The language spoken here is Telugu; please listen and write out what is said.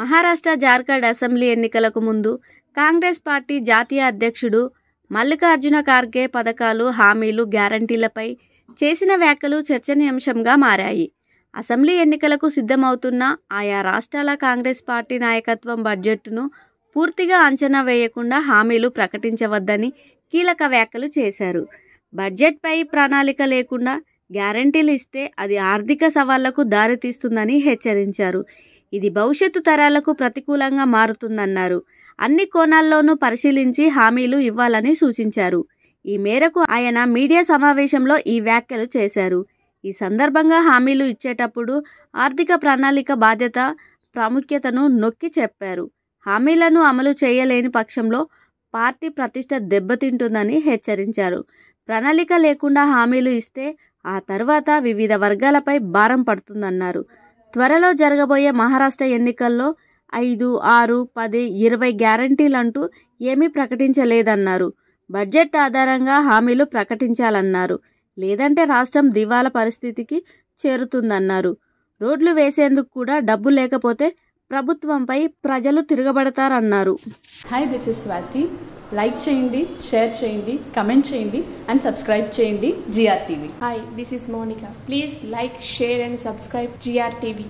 మహారాష్ట్ర జార్ఖండ్ అసెంబ్లీ ఎన్నికలకు ముందు కాంగ్రెస్ పార్టీ జాతీయ అధ్యక్షుడు మల్లికార్జున ఖార్గే పథకాలు హామీలు గ్యారంటీలపై చేసిన వ్యాఖ్యలు చర్చనీయాంశంగా మారాయి అసెంబ్లీ ఎన్నికలకు సిద్ధమవుతున్న ఆయా రాష్ట్రాల కాంగ్రెస్ పార్టీ నాయకత్వం బడ్జెట్ను పూర్తిగా అంచనా వేయకుండా హామీలు ప్రకటించవద్దని కీలక వ్యాఖ్యలు చేశారు బడ్జెట్పై ప్రణాళిక లేకుండా గ్యారంటీలు ఇస్తే అది ఆర్థిక సవాళ్లకు దారితీస్తుందని హెచ్చరించారు ఇది భవిష్యత్తు తరాలకు ప్రతికూలంగా మారుతుందన్నారు అన్ని కోణాల్లోనూ పరిశీలించి హామీలు ఇవ్వాలని సూచించారు ఈ మేరకు ఆయన మీడియా సమావేశంలో ఈ వ్యాఖ్యలు చేశారు ఈ సందర్భంగా హామీలు ఇచ్చేటప్పుడు ఆర్థిక ప్రణాళిక బాధ్యత ప్రాముఖ్యతను నొక్కి చెప్పారు హామీలను అమలు చేయలేని పక్షంలో పార్టీ ప్రతిష్ట దెబ్బతింటుందని హెచ్చరించారు ప్రణాళిక లేకుండా హామీలు ఇస్తే ఆ తర్వాత వివిధ వర్గాలపై భారం పడుతుందన్నారు త్వరలో జరగబోయే మహారాష్ట్ర ఎన్నికల్లో ఐదు ఆరు పది ఇరవై గ్యారంటీలంటూ ఏమీ ప్రకటించలేదన్నారు బడ్జెట్ ఆధారంగా హామీలు ప్రకటించాలన్నారు లేదంటే రాష్ట్రం దివాల పరిస్థితికి చేరుతుందన్నారు రోడ్లు వేసేందుకు కూడా డబ్బు లేకపోతే ప్రభుత్వంపై ప్రజలు తిరగబడతారన్నారు hi this is Swathi like చేయండి షేర్ చేయండి కమెంట్ చేయండి అండ్ సబ్స్క్రైబ్ చేయండి GRTV hi this is Monica please like share and subscribe GRTV